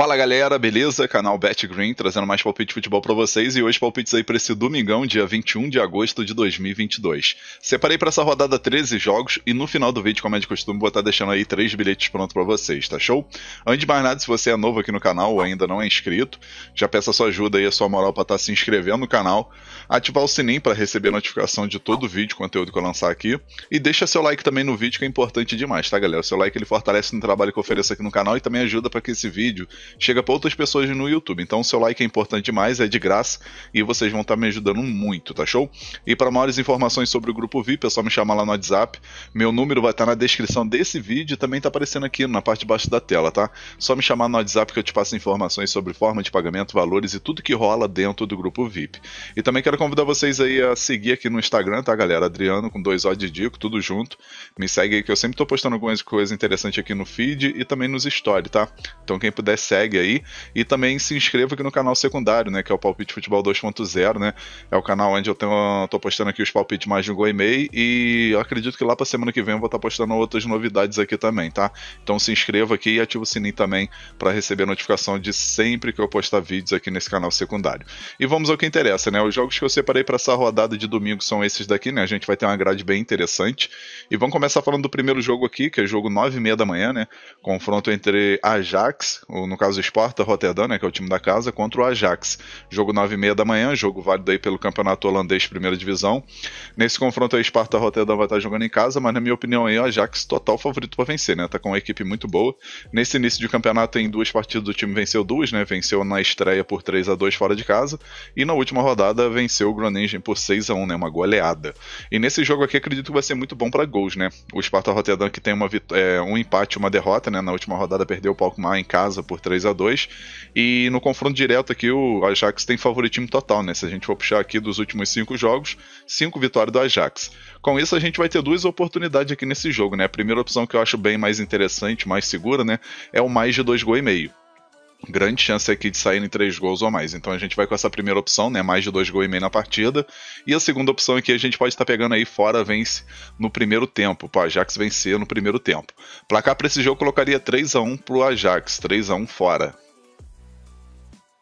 Fala galera, beleza? Canal Bet Green trazendo mais palpite de futebol para vocês e hoje palpites aí para esse domingão, dia 21 de agosto de 2022. Separei para essa rodada 13 jogos e no final do vídeo, como é de costume, vou estar deixando aí três bilhetes prontos para vocês, tá show? Antes de mais nada, se você é novo aqui no canal ou ainda não é inscrito, já peço a sua ajuda e a sua moral para estar tá se inscrevendo no canal, ativar o sininho para receber notificação de todo o vídeo, conteúdo que eu lançar aqui e deixa seu like também no vídeo que é importante demais, tá galera? O seu like ele fortalece no trabalho que eu ofereço aqui no canal e também ajuda para que esse vídeo chega para outras pessoas no YouTube. Então, seu like é importante demais, é de graça e vocês vão estar tá me ajudando muito, tá show? E para maiores informações sobre o grupo VIP, é só me chamar lá no WhatsApp. Meu número vai estar tá na descrição desse vídeo e também está aparecendo aqui na parte de baixo da tela, tá? Só me chamar no WhatsApp que eu te passo informações sobre forma de pagamento, valores e tudo que rola dentro do grupo VIP. E também quero convidar vocês aí a seguir aqui no Instagram, tá, galera? Adriano com dois O de Dico, tudo junto. Me segue aí que eu sempre estou postando algumas coisas interessantes aqui no feed e também nos stories, tá? Então quem puder segue segue aí. E também se inscreva aqui no canal secundário, né? Que é o Palpite Futebol 2.0, né? É o canal onde eu tenho, tô postando aqui os palpites mais de um gol e meio. E acredito que lá pra semana que vem eu vou estar tá postando outras novidades aqui também, tá? Então se inscreva aqui e ativa o sininho também para receber a notificação de sempre que eu postar vídeos aqui nesse canal secundário. E vamos ao que interessa, né? Os jogos que eu separei para essa rodada de domingo são esses daqui, né? A gente vai ter uma grade bem interessante. E vamos começar falando do primeiro jogo aqui, que é jogo 9 e meia da manhã, né? Confronto entre Ajax, ou no caso caso o Sparta Rotterdam, né, que é o time da casa, contra o Ajax. Jogo 9 h 30 da manhã, jogo válido aí pelo Campeonato Holandês Primeira Divisão. Nesse confronto aí, Sparta Rotterdam vai estar jogando em casa, mas na minha opinião aí, o Ajax total favorito para vencer, né? Tá com uma equipe muito boa. Nesse início de campeonato, em duas partidas, o time venceu duas, né? Venceu na estreia por 3 a 2 fora de casa e na última rodada venceu o Groningen por 6 a 1 né? Uma goleada. E nesse jogo aqui, acredito que vai ser muito bom para gols, né? O Sparta Rotterdam que tem uma, é, um empate, uma derrota, né? Na última rodada perdeu o Palco Mar em casa por 3 3 a 2 E no confronto direto aqui, o Ajax tem favoritismo total, né? Se a gente for puxar aqui dos últimos cinco jogos, cinco vitórias do Ajax. Com isso, a gente vai ter duas oportunidades aqui nesse jogo, né? A primeira opção que eu acho bem mais interessante, mais segura, né? É o mais de dois gols e meio grande chance aqui de sair em três gols ou mais. Então a gente vai com essa primeira opção, né? Mais de dois gols e meio na partida. E a segunda opção aqui é a gente pode estar tá pegando aí fora vence no primeiro tempo. Pô, Ajax vencer no primeiro tempo. Placar para esse jogo colocaria 3 a 1 pro Ajax, 3 a 1 fora.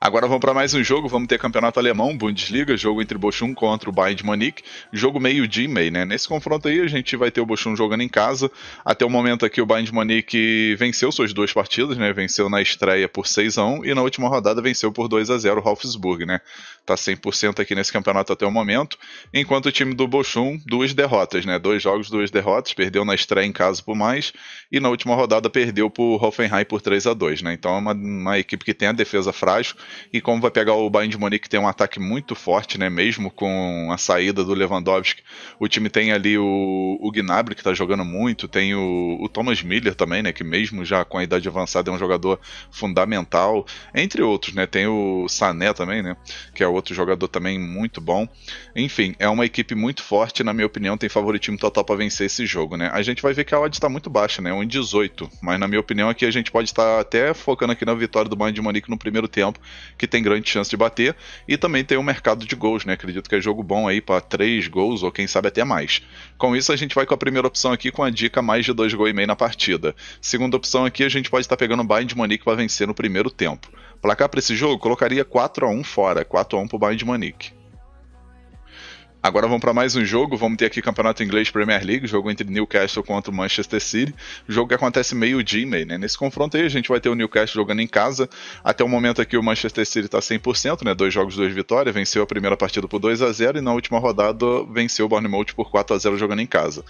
Agora vamos para mais um jogo, vamos ter campeonato alemão, Bundesliga, jogo entre Bochum contra o Bayern de Munique, jogo meio-dia e meio, né? Nesse confronto aí a gente vai ter o Bochum jogando em casa, até o momento aqui o Bayern de Munique venceu suas duas partidas, né? Venceu na estreia por 6 a 1 e na última rodada venceu por 2 a 0 o Wolfsburg, né? Tá 100% aqui nesse campeonato até o momento, enquanto o time do Bochum, duas derrotas, né? Dois jogos, duas derrotas, perdeu na estreia em casa por mais e na última rodada perdeu por Hoffenheim por 3 a 2 né? Então é uma, uma equipe que tem a defesa frágil, e como vai pegar o Bayern de Munique, que tem um ataque muito forte, né? Mesmo com a saída do Lewandowski, o time tem ali o, o Gnabry, que está jogando muito, tem o, o, Thomas Miller também, né? Que mesmo já com a idade avançada é um jogador fundamental, entre outros, né? Tem o Sané também, né? Que é outro jogador também muito bom. Enfim, é uma equipe muito forte, na minha opinião, tem favoritismo total para vencer esse jogo, né? A gente vai ver que a odd está muito baixa, né? 1,18, mas na minha opinião aqui a gente pode estar tá até focando aqui na vitória do Bayern de Munique no primeiro tempo, que tem grande chance de bater. E também tem o mercado de gols, né? Acredito que é jogo bom aí para três gols ou quem sabe até mais. Com isso, a gente vai com a primeira opção aqui com a dica mais de dois gols e meio na partida. Segunda opção aqui, a gente pode estar tá pegando o Bayern de Munique para vencer no primeiro tempo. Placar para esse jogo, colocaria 4 a 1 fora, 4 a 1 para o Bayern de Munique. Agora vamos para mais um jogo. Vamos ter aqui Campeonato Inglês Premier League, jogo entre Newcastle contra o Manchester City. Jogo que acontece meio-dia e meio, né? Nesse confronto aí, a gente vai ter o Newcastle jogando em casa. Até o momento aqui, o Manchester City está 100%, né? Dois jogos, duas vitórias. Venceu a primeira partida por 2 a 0 e na última rodada venceu o Bournemouth por 4 a 0 jogando em casa.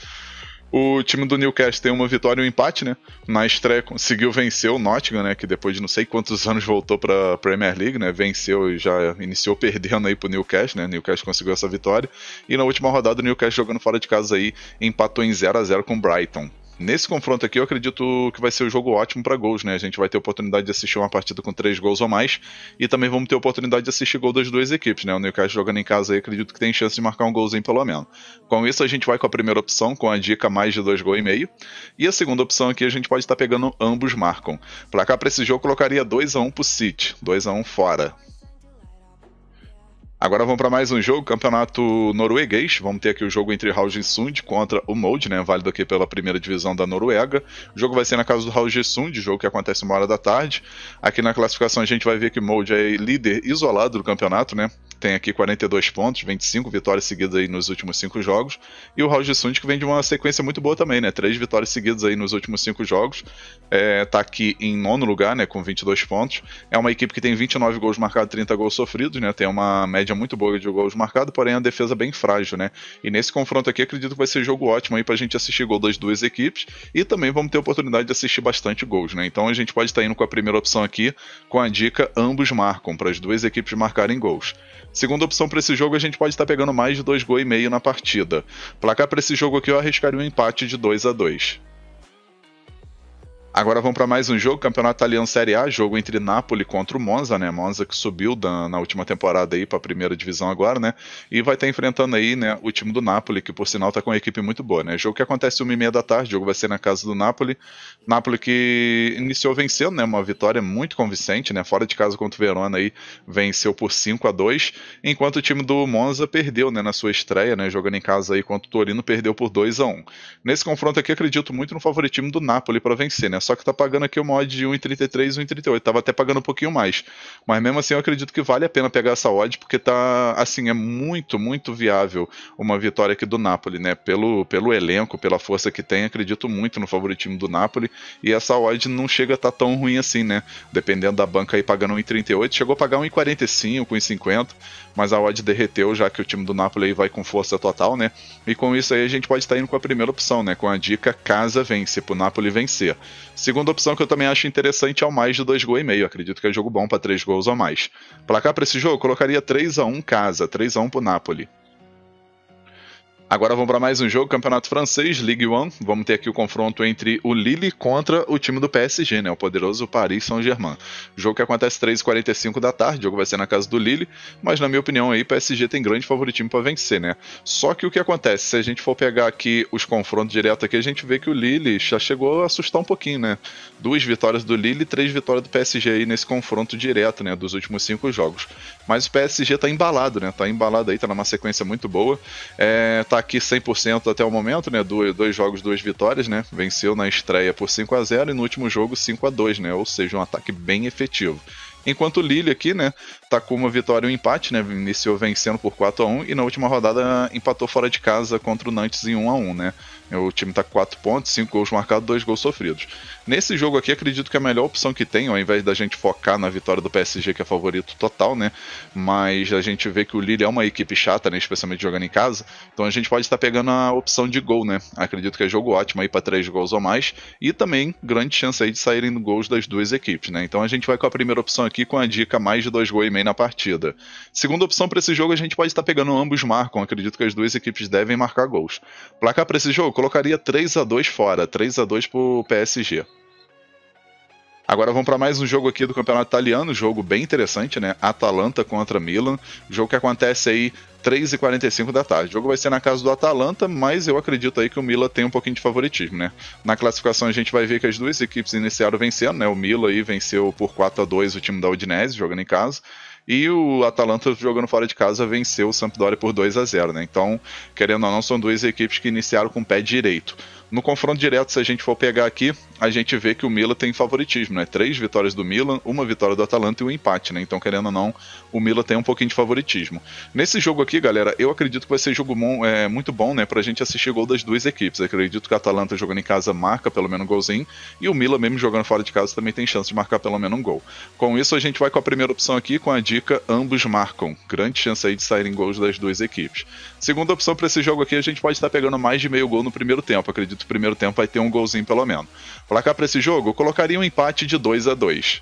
O time do Newcastle tem uma vitória e um empate, né? Na estreia conseguiu vencer o Nottingham, né? Que depois de não sei quantos anos voltou para a Premier League, né? Venceu e já iniciou perdendo aí pro Newcastle, né? Newcastle conseguiu essa vitória. E na última rodada o Newcastle jogando fora de casa aí empatou em 0 a 0 com o Brighton. Nesse confronto aqui, eu acredito que vai ser um jogo ótimo para gols, né? A gente vai ter oportunidade de assistir uma partida com três gols ou mais e também vamos ter oportunidade de assistir gol das duas equipes, né? O Newcastle jogando em casa aí, acredito que tem chance de marcar um golzinho pelo menos. Com isso, a gente vai com a primeira opção, com a dica mais de dois gols e meio. E a segunda opção aqui, a gente pode estar pegando ambos marcam. cá para esse jogo, colocaria 2 a 1 um pro City, 2 a 1 um fora. Agora vamos para mais um jogo, campeonato norueguês. Vamos ter aqui o jogo entre Haugesund contra o Molde, né? Válido aqui pela primeira divisão da Noruega. O jogo vai ser na casa do Haugesund, jogo que acontece uma hora da tarde. Aqui na classificação a gente vai ver que o Molde é líder isolado do campeonato, né? Tem aqui 42 pontos, 25 vitórias seguidas aí nos últimos cinco jogos. E o Haugesund que vem de uma sequência muito boa também, né? Três vitórias seguidas aí nos últimos cinco jogos. É, tá aqui em nono lugar, né? Com 22 pontos. É uma equipe que tem 29 gols marcados, 30 gols sofridos, né? Tem uma média média muito boa de gols marcados, porém a defesa bem frágil, né? E nesse confronto aqui acredito que vai ser jogo ótimo aí pra gente assistir gol das duas equipes e também vamos ter oportunidade de assistir bastante gols, né? Então a gente pode estar tá indo com a primeira opção aqui com a dica ambos marcam, para as duas equipes marcarem gols. Segunda opção para esse jogo, a gente pode estar tá pegando mais de dois gols e meio na partida. Placar para esse jogo aqui eu arriscaria um empate de 2 a 2 Agora vamos para mais um jogo, Campeonato Italiano Série A, jogo entre Napoli contra o Monza, né? Monza que subiu da, na última temporada aí para a primeira divisão agora, né? E vai estar tá enfrentando aí, né, o time do Napoli, que por sinal está com uma equipe muito boa, né? Jogo que acontece uma e meia da tarde, jogo vai ser na casa do Napoli. Napoli que iniciou vencendo, né? Uma vitória muito convincente, né? Fora de casa contra o Verona aí, venceu por 5 a 2, enquanto o time do Monza perdeu, né, na sua estreia, né, jogando em casa aí contra o Torino, perdeu por 2 a 1. Nesse confronto aqui acredito muito no favoritismo do Napoli para vencer, né? só que tá pagando aqui o mod de 1,33 e 1,38. Tava até pagando um pouquinho mais. Mas mesmo assim eu acredito que vale a pena pegar essa odd, porque tá, assim, é muito, muito viável uma vitória aqui do Napoli, né? Pelo, pelo elenco, pela força que tem, acredito muito no favoritismo do Napoli. E essa odd não chega a estar tá tão ruim assim, né? Dependendo da banca aí, pagando 1,38. Chegou a pagar 1,45, 1,50, mas a odd derreteu, já que o time do Napoli aí vai com força total, né? E com isso aí a gente pode estar tá indo com a primeira opção, né? Com a dica casa vence, pro Napoli vencer. Segunda opção que eu também acho interessante é o mais de 2 gols e meio. Acredito que é jogo bom para 3 gols ou mais. Placar para esse jogo, colocaria 3 a 1 casa, 3 a 1 pro Napoli. Agora vamos para mais um jogo, Campeonato Francês, Ligue 1. Vamos ter aqui o confronto entre o Lille contra o time do PSG, né? O poderoso Paris Saint-Germain. Jogo que acontece 3h45 da tarde, o jogo vai ser na casa do Lille, mas na minha opinião aí, PSG tem grande favoritismo para vencer, né? Só que o que acontece, se a gente for pegar aqui os confrontos direto aqui, a gente vê que o Lille já chegou a assustar um pouquinho, né? Duas vitórias do Lille e três vitórias do PSG aí nesse confronto direto, né? Dos últimos cinco jogos. Mas o PSG tá embalado, né? Tá embalado aí, tá numa sequência muito boa. É, tá tá aqui 100% até o momento, né? Do, dois jogos, duas vitórias, né? Venceu na estreia por 5 a 0 e no último jogo 5 a 2 né? Ou seja, um ataque bem efetivo. Enquanto o Lille aqui, né, tá com uma vitória e um empate, né, iniciou vencendo por 4 a 1 e na última rodada empatou fora de casa contra o Nantes em 1 a 1, né? O time tá com 4 pontos, 5 gols marcados, 2 gols sofridos. Nesse jogo aqui, acredito que é a melhor opção que tem, ao invés da gente focar na vitória do PSG, que é favorito total, né? Mas a gente vê que o Lille é uma equipe chata, né? Especialmente jogando em casa. Então a gente pode estar pegando a opção de gol, né? Acredito que é jogo ótimo aí para três gols ou mais. E também grande chance aí de saírem gols das duas equipes, né? Então a gente vai com a primeira opção aqui com a dica mais de dois gols e meio na partida. Segunda opção para esse jogo, a gente pode estar pegando ambos marcam. Acredito que as duas equipes devem marcar gols. Placar para esse jogo, colocaria 3 a 2 fora, 3 a 2 pro PSG. Agora vamos para mais um jogo aqui do Campeonato Italiano, jogo bem interessante, né? Atalanta contra Milan, jogo que acontece aí 3h45 da tarde. O jogo vai ser na casa do Atalanta, mas eu acredito aí que o Milan tem um pouquinho de favoritismo, né? Na classificação a gente vai ver que as duas equipes iniciaram vencendo, né? O Milan aí venceu por 4 a 2 o time da Udinese, jogando em casa. E o Atalanta, jogando fora de casa, venceu o Sampdoria por 2 a 0 né? Então, querendo ou não, são duas equipes que iniciaram com o pé direito. No confronto direto, se a gente for pegar aqui, a gente vê que o Milan tem favoritismo, né? Três vitórias do Milan, uma vitória do Atalanta e um empate, né? Então, querendo ou não, o Milan tem um pouquinho de favoritismo. Nesse jogo aqui, galera, eu acredito que vai ser jogo bom, é, muito bom, né? Pra gente assistir gol das duas equipes. Eu acredito que o Atalanta jogando em casa marca pelo menos um golzinho, e o Milan mesmo jogando fora de casa também tem chance de marcar pelo menos um gol. Com isso, a gente vai com a primeira opção aqui, com a dica ambos marcam. Grande chance aí de saírem gols das duas equipes. Segunda opção para esse jogo aqui, a gente pode estar pegando mais de meio gol no primeiro tempo. acredito que o primeiro tempo vai ter um golzinho pelo menos. Placar para esse jogo, colocaria um empate de 2 a 2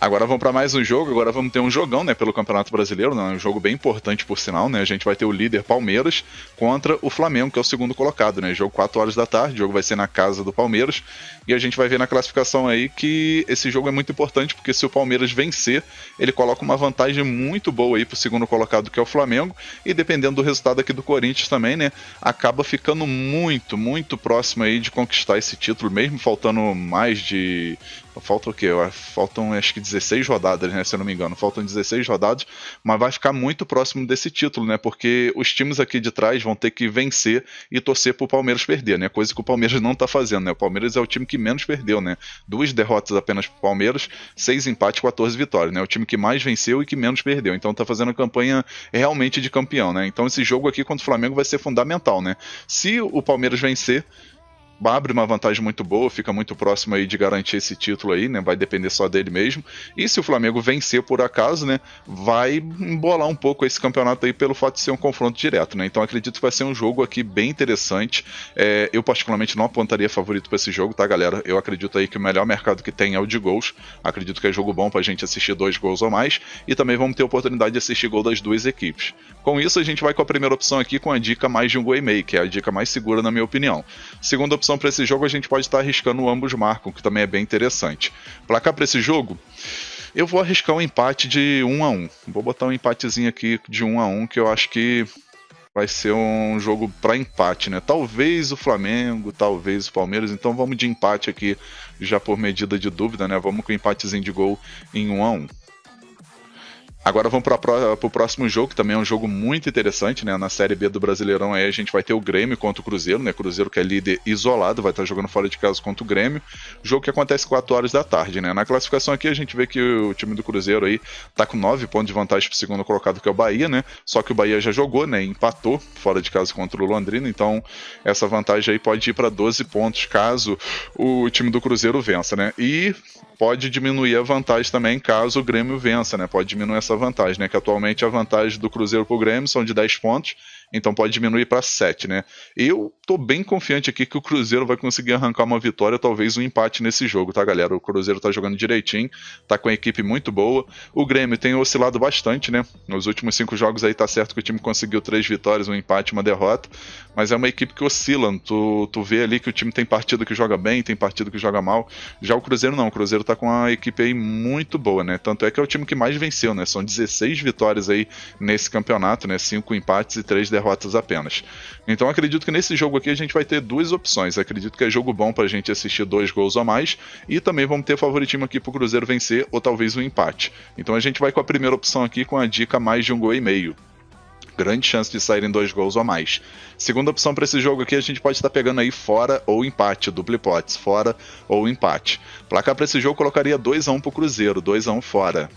Agora vamos para mais um jogo, agora vamos ter um jogão, né, pelo Campeonato Brasileiro, né, um jogo bem importante por sinal, né? A gente vai ter o líder Palmeiras contra o Flamengo, que é o segundo colocado, né? Jogo 4 horas da tarde, o jogo vai ser na casa do Palmeiras, e a gente vai ver na classificação aí que esse jogo é muito importante, porque se o Palmeiras vencer, ele coloca uma vantagem muito boa aí pro segundo colocado, que é o Flamengo, e dependendo do resultado aqui do Corinthians também, né, acaba ficando muito, muito próximo aí de conquistar esse título, mesmo faltando mais de Falta o quê? Faltam acho que 16 rodadas, né? Se eu não me engano. Faltam 16 rodadas, mas vai ficar muito próximo desse título, né? Porque os times aqui de trás vão ter que vencer e torcer pro Palmeiras perder, né? Coisa que o Palmeiras não tá fazendo, né? O Palmeiras é o time que menos perdeu, né? Duas derrotas apenas pro Palmeiras, seis empates, 14 vitórias, né? É o time que mais venceu e que menos perdeu. Então tá fazendo a campanha realmente de campeão, né? Então esse jogo aqui contra o Flamengo vai ser fundamental, né? Se o Palmeiras vencer, abre uma vantagem muito boa, fica muito próximo aí de garantir esse título aí, né? Vai depender só dele mesmo. E se o Flamengo vencer por acaso, né, vai embolar um pouco esse campeonato aí pelo fato de ser um confronto direto, né? Então acredito que vai ser um jogo aqui bem interessante. É, eu particularmente não apontaria favorito para esse jogo, tá, galera? Eu acredito aí que o melhor mercado que tem é o de gols. Acredito que é jogo bom para a gente assistir dois gols ou mais e também vamos ter oportunidade de assistir gol das duas equipes. Com isso a gente vai com a primeira opção aqui com a dica mais de um gol e meio, que é a dica mais segura na minha opinião. Segunda opção opção para esse jogo, a gente pode estar tá arriscando ambos marcam, que também é bem interessante. Placar para esse jogo? Eu vou arriscar um empate de 1 a 1 Vou botar um empatezinho aqui de 1 a 1 que eu acho que vai ser um jogo para empate, né? Talvez o Flamengo, talvez o Palmeiras, então vamos de empate aqui, já por medida de dúvida, né? Vamos com empatezinho de gol em 1 a 1 Agora vamos para o próximo jogo, que também é um jogo muito interessante, né? Na Série B do Brasileirão aí a gente vai ter o Grêmio contra o Cruzeiro, né? Cruzeiro que é líder isolado, vai estar jogando fora de casa contra o Grêmio. Jogo que acontece 4 horas da tarde, né? Na classificação aqui a gente vê que o time do Cruzeiro aí tá com 9 pontos de vantagem para o segundo colocado, que é o Bahia, né? Só que o Bahia já jogou, né? Empatou fora de casa contra o Londrina, então essa vantagem aí pode ir para 12 pontos caso o time do Cruzeiro vença, né? E pode diminuir a vantagem também caso o Grêmio vença, né? Pode diminuir essa vantagem, né? Que atualmente a vantagem do Cruzeiro pro Grêmio são de 10 pontos então pode diminuir para 7, né? Eu tô bem confiante aqui que o Cruzeiro vai conseguir arrancar uma vitória, talvez um empate nesse jogo, tá, galera? O Cruzeiro tá jogando direitinho, tá com a equipe muito boa. O Grêmio tem oscilado bastante, né? Nos últimos cinco jogos aí tá certo que o time conseguiu três vitórias, um empate, uma derrota, mas é uma equipe que oscila. Tu, tu vê ali que o time tem partido que joga bem, tem partido que joga mal. Já o Cruzeiro não, o Cruzeiro tá com a equipe aí muito boa, né? Tanto é que é o time que mais venceu, né? São 16 vitórias aí nesse campeonato, né? Cinco empates e três derrotas derrotas apenas. Então acredito que nesse jogo aqui a gente vai ter duas opções. Acredito que é jogo bom para a gente assistir dois gols ou mais e também vamos ter favoritismo aqui para o Cruzeiro vencer ou talvez um empate. Então a gente vai com a primeira opção aqui com a dica mais de um gol e meio grande chance de saírem dois gols ou mais. Segunda opção para esse jogo aqui, a gente pode estar tá pegando aí fora ou empate, dupla hipótese, fora ou empate. Placar para esse jogo colocaria 2 a 1 um para o Cruzeiro, 2 a 1 um fora.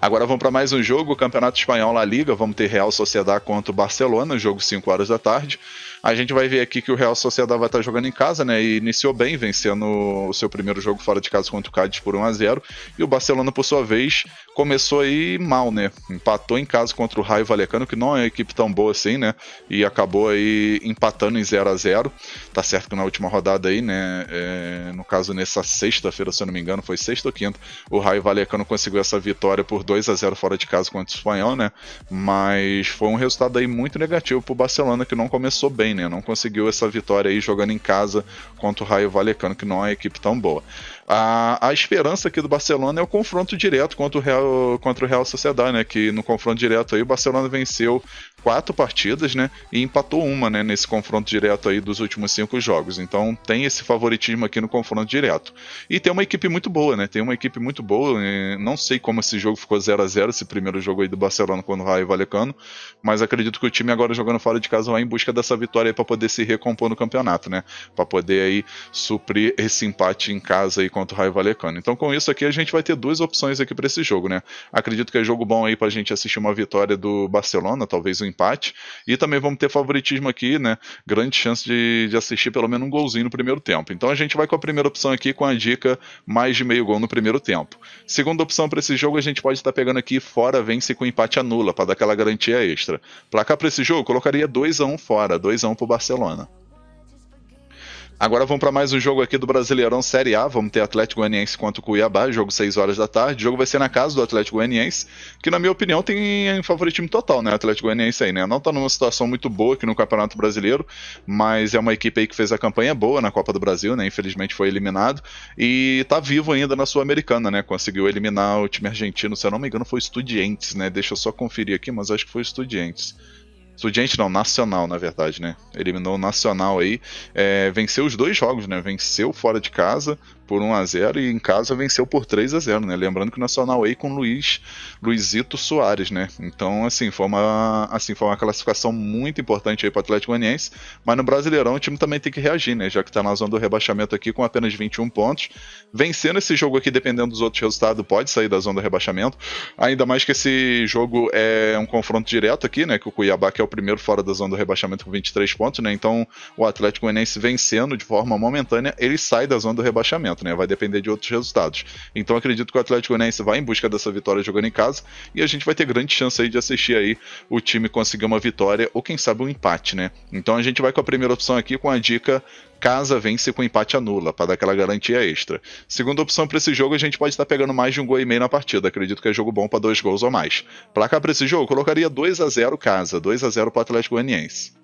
Agora vamos para mais um jogo, o Campeonato Espanhol La Liga. Vamos ter Real Sociedade contra o Barcelona, jogo 5 horas da tarde. A gente vai ver aqui que o Real Sociedade vai estar tá jogando em casa, né? E iniciou bem, vencendo o seu primeiro jogo fora de casa contra o Cádiz por 1 a 0 E o Barcelona, por sua vez, começou aí mal, né? Empatou em casa contra o Raio Valecano, que não é uma equipe tão boa assim, né? E acabou aí empatando em 0 a 0 Tá certo que na última rodada aí, né? É, no caso, nessa sexta-feira, se eu não me engano, foi sexta ou quinta, o Raio Valecano conseguiu essa vitória por 2 a 0 fora de casa contra o Espanhol, né? Mas foi um resultado aí muito negativo pro Barcelona, que não começou bem, né? Não conseguiu essa vitória aí jogando em casa contra o Raio Valecano, que não é uma equipe tão boa. A, a esperança aqui do Barcelona é o confronto direto contra o Real, contra o Real Sociedade, né? Que no confronto direto aí o Barcelona venceu quatro partidas, né? E empatou uma, né? Nesse confronto direto aí dos últimos cinco jogos. Então tem esse favoritismo aqui no confronto direto. E tem uma equipe muito boa, né? Tem uma equipe muito boa. Né? Não sei como esse jogo ficou 0 a 0 esse primeiro jogo aí do Barcelona contra o Raio Vallecano mas acredito que o time agora jogando fora de casa vai em busca dessa vitória para poder se recompor no campeonato, né? Para poder aí suprir esse empate em casa aí contra o Raio Valecano. Então, com isso aqui, a gente vai ter duas opções aqui para esse jogo, né? Acredito que é jogo bom aí para a gente assistir uma vitória do Barcelona, talvez um empate. E também vamos ter favoritismo aqui, né? Grande chance de, de assistir pelo menos um golzinho no primeiro tempo. Então, a gente vai com a primeira opção aqui com a dica mais de meio gol no primeiro tempo. Segunda opção para esse jogo, a gente pode estar tá pegando aqui fora vence com empate anula, para dar aquela garantia extra. Placar para esse jogo, colocaria 2 a 1 um fora, 2 a 1 um para o Barcelona. Agora vamos para mais um jogo aqui do Brasileirão Série A. Vamos ter Atlético Goianiense contra o Cuiabá, jogo 6 horas da tarde. O jogo vai ser na casa do Atlético Goianiense, que na minha opinião tem favoritismo total, né? Atlético Goianiense aí, né? Não está numa situação muito boa aqui no Campeonato Brasileiro, mas é uma equipe aí que fez a campanha boa na Copa do Brasil, né? Infelizmente foi eliminado e está vivo ainda na Sul-Americana, né? Conseguiu eliminar o time argentino, se eu não me engano, foi Estudiantes, né? Deixa eu só conferir aqui, mas acho que foi Estudiantes. Estudiante não, Nacional, na verdade, né? Eliminou o Nacional aí. É, venceu os dois jogos, né? Venceu fora de casa, por 1 a 0 e em casa venceu por 3 a 0 né? Lembrando que o Nacional aí com Luiz, Luizito Soares, né? Então, assim, foi uma, assim, foi uma classificação muito importante aí para o Atlético Goianiense, mas no Brasileirão o time também tem que reagir, né? Já que está na zona do rebaixamento aqui com apenas 21 pontos. Vencendo esse jogo aqui, dependendo dos outros resultados, pode sair da zona do rebaixamento. Ainda mais que esse jogo é um confronto direto aqui, né? Que o Cuiabá que é o primeiro fora da zona do rebaixamento com 23 pontos, né? Então, o Atlético Goianiense vencendo de forma momentânea, ele sai da zona do rebaixamento momento, né? Vai depender de outros resultados. Então acredito que o Atlético Goianiense vai em busca dessa vitória jogando em casa e a gente vai ter grande chance aí de assistir aí o time conseguir uma vitória ou quem sabe um empate, né? Então a gente vai com a primeira opção aqui com a dica casa vence com empate anula, para dar aquela garantia extra. Segunda opção para esse jogo, a gente pode estar pegando mais de um gol e meio na partida. Acredito que é jogo bom para dois gols ou mais. Placar para esse jogo, colocaria 2 a 0 casa, 2 a 0 para o Atlético Goianiense.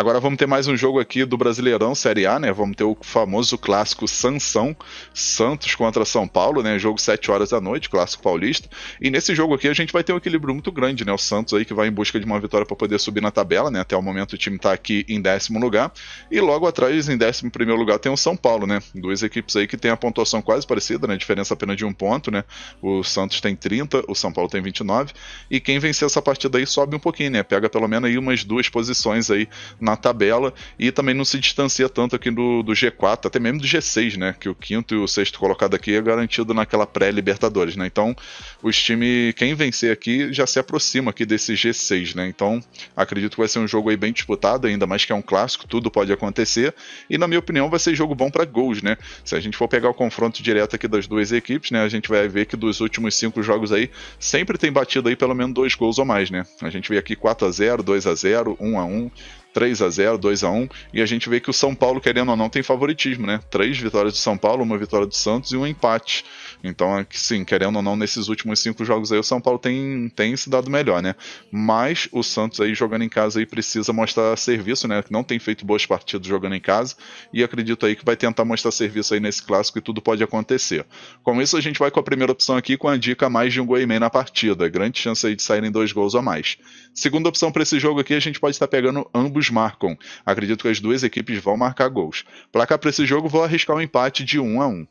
Agora vamos ter mais um jogo aqui do Brasileirão Série A, né? Vamos ter o famoso clássico Sansão, Santos contra São Paulo, né? Jogo 7 horas da noite, clássico paulista. E nesse jogo aqui a gente vai ter um equilíbrio muito grande, né? O Santos aí que vai em busca de uma vitória para poder subir na tabela, né? Até o momento o time está aqui em décimo lugar. E logo atrás, em décimo primeiro lugar, tem o São Paulo, né? Duas equipes aí que tem a pontuação quase parecida, né? Diferença apenas de um ponto, né? O Santos tem 30, o São Paulo tem 29. E quem vencer essa partida aí sobe um pouquinho, né? Pega pelo menos aí umas duas posições aí na na tabela e também não se distancia tanto aqui do, do G4, até mesmo do G6, né? Que o quinto e o sexto colocado aqui é garantido naquela pré-Libertadores, né? Então, os times, quem vencer aqui já se aproxima aqui desse G6, né? Então, acredito que vai ser um jogo aí bem disputado, ainda mais que é um clássico, tudo pode acontecer. E na minha opinião, vai ser jogo bom para gols, né? Se a gente for pegar o confronto direto aqui das duas equipes, né? A gente vai ver que dos últimos cinco jogos aí, sempre tem batido aí pelo menos dois gols ou mais, né? A gente vê aqui 4 a 0 2 a 0 1 a 1 3 a 0 2 a 1 e a gente vê que o São Paulo, querendo ou não, tem favoritismo, né? Três vitórias do São Paulo, uma vitória do Santos e um empate. Então, é sim, querendo ou não, nesses últimos cinco jogos aí o São Paulo tem, tem se dado melhor, né? Mas o Santos aí jogando em casa aí precisa mostrar serviço, né? Que não tem feito boas partidas jogando em casa e acredito aí que vai tentar mostrar serviço aí nesse clássico e tudo pode acontecer. Com isso a gente vai com a primeira opção aqui com a dica mais de um gol e meio na partida, grande chance aí de saírem dois gols a mais. Segunda opção para esse jogo aqui a gente pode estar pegando ambos marcam. Acredito que as duas equipes vão marcar gols. Placar para esse jogo vou arriscar um empate de 1 um a 1. Um.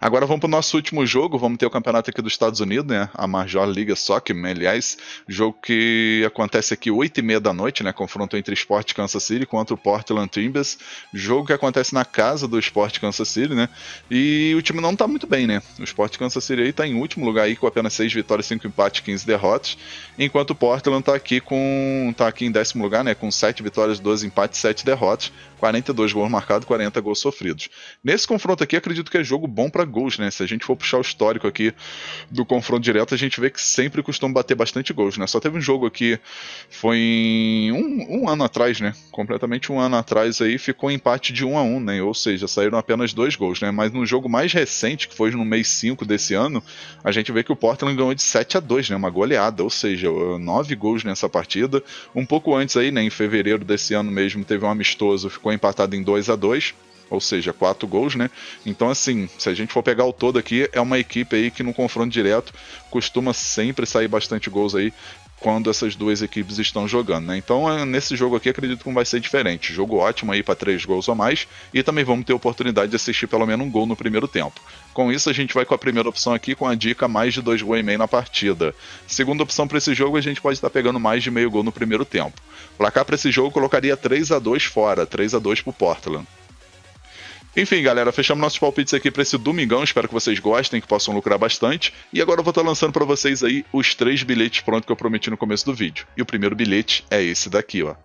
Agora vamos para o nosso último jogo. Vamos ter o campeonato aqui dos Estados Unidos, né? A Major Liga Soccer, né? aliás, jogo que acontece aqui 8 e meia da noite, né? Confronto entre Sport Kansas City contra o Portland Timbers. Jogo que acontece na casa do Sport Kansas City, né? E o time não está muito bem, né? O Sport Kansas City aí tá em último lugar aí com apenas 6 vitórias, 5 empates, 15 derrotas. Enquanto o Portland está aqui com. tá aqui em décimo lugar, né? Com 7 vitórias, 12 empates, 7 derrotas, 42 gols marcados, 40 gols sofridos. Nesse confronto aqui, acredito que é jogo bom para gols, né? Se a gente for puxar o histórico aqui do confronto direto, a gente vê que sempre costumam bater bastante gols, né? Só teve um jogo aqui, foi um, um ano atrás, né? Completamente um ano atrás aí, ficou um empate de 1 um a 1 um, né? Ou seja, saíram apenas dois gols, né? Mas no jogo mais recente, que foi no mês 5 desse ano, a gente vê que o Portland ganhou de 7 a 2 né? Uma goleada, ou seja, nove gols nessa partida. Um pouco antes aí, né? Em fevereiro desse ano mesmo, teve um amistoso, ficou empatado em 2 a 2 ou seja, quatro gols, né? Então, assim, se a gente for pegar o todo aqui, é uma equipe aí que no confronto direto costuma sempre sair bastante gols aí quando essas duas equipes estão jogando, né? Então, é, nesse jogo aqui, acredito que não vai ser diferente. Jogo ótimo aí para três gols ou mais e também vamos ter oportunidade de assistir pelo menos um gol no primeiro tempo. Com isso, a gente vai com a primeira opção aqui com a dica mais de dois gols e meio na partida. Segunda opção para esse jogo, a gente pode estar tá pegando mais de meio gol no primeiro tempo. Placar para esse jogo, colocaria 3 a 2 fora, 3 a 2 para o Portland. Enfim, galera, fechamos nossos palpites aqui para esse domingão. Espero que vocês gostem, que possam lucrar bastante. E agora eu vou estar tá lançando para vocês aí os três bilhetes prontos que eu prometi no começo do vídeo. E o primeiro bilhete é esse daqui, ó.